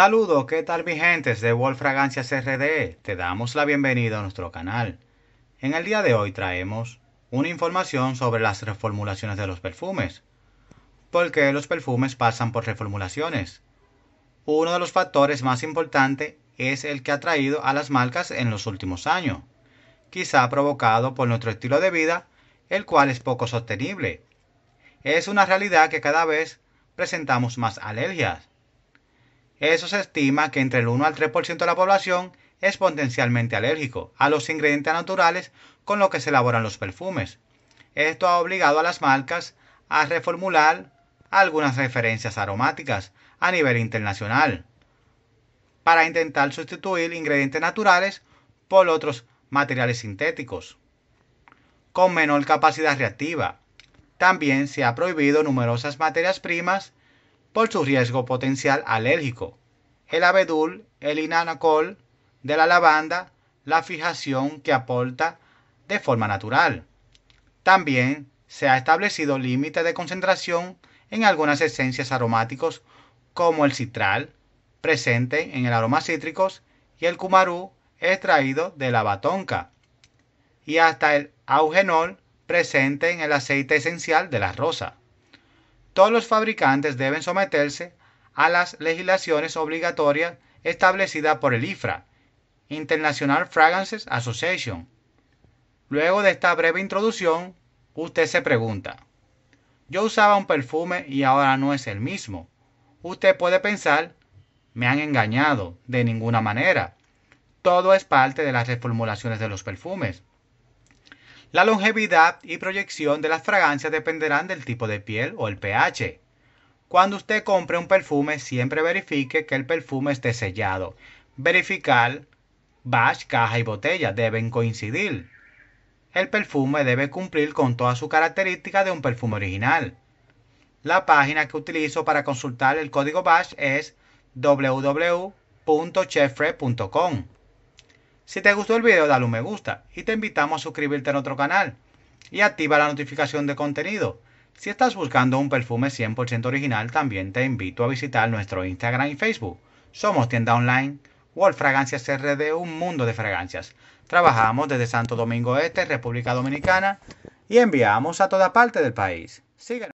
Saludos, ¿qué tal mi de Wolf Fragancias RD? Te damos la bienvenida a nuestro canal. En el día de hoy traemos una información sobre las reformulaciones de los perfumes. ¿Por qué los perfumes pasan por reformulaciones? Uno de los factores más importantes es el que ha traído a las marcas en los últimos años, quizá provocado por nuestro estilo de vida, el cual es poco sostenible. Es una realidad que cada vez presentamos más alergias eso se estima que entre el 1 al 3% de la población es potencialmente alérgico a los ingredientes naturales con los que se elaboran los perfumes. Esto ha obligado a las marcas a reformular algunas referencias aromáticas a nivel internacional para intentar sustituir ingredientes naturales por otros materiales sintéticos con menor capacidad reactiva. También se ha prohibido numerosas materias primas por su riesgo potencial alérgico. El abedul, el inanacol de la lavanda, la fijación que aporta de forma natural. También se ha establecido límite de concentración en algunas esencias aromáticos como el citral, presente en el aroma cítricos, y el cumarú, extraído de la batonca, y hasta el augenol, presente en el aceite esencial de la rosa todos los fabricantes deben someterse a las legislaciones obligatorias establecidas por el IFRA, International Fragrances Association. Luego de esta breve introducción, usted se pregunta, yo usaba un perfume y ahora no es el mismo. Usted puede pensar, me han engañado, de ninguna manera. Todo es parte de las reformulaciones de los perfumes. La longevidad y proyección de las fragancias dependerán del tipo de piel o el pH. Cuando usted compre un perfume, siempre verifique que el perfume esté sellado. Verificar bash, caja y botella deben coincidir. El perfume debe cumplir con todas sus características de un perfume original. La página que utilizo para consultar el código BASH es www.chefre.com. Si te gustó el video dale un me gusta y te invitamos a suscribirte a nuestro canal y activa la notificación de contenido. Si estás buscando un perfume 100% original también te invito a visitar nuestro Instagram y Facebook. Somos tienda online World Fragancias RD, un mundo de fragancias. Trabajamos desde Santo Domingo Este, República Dominicana y enviamos a toda parte del país. Síguenos.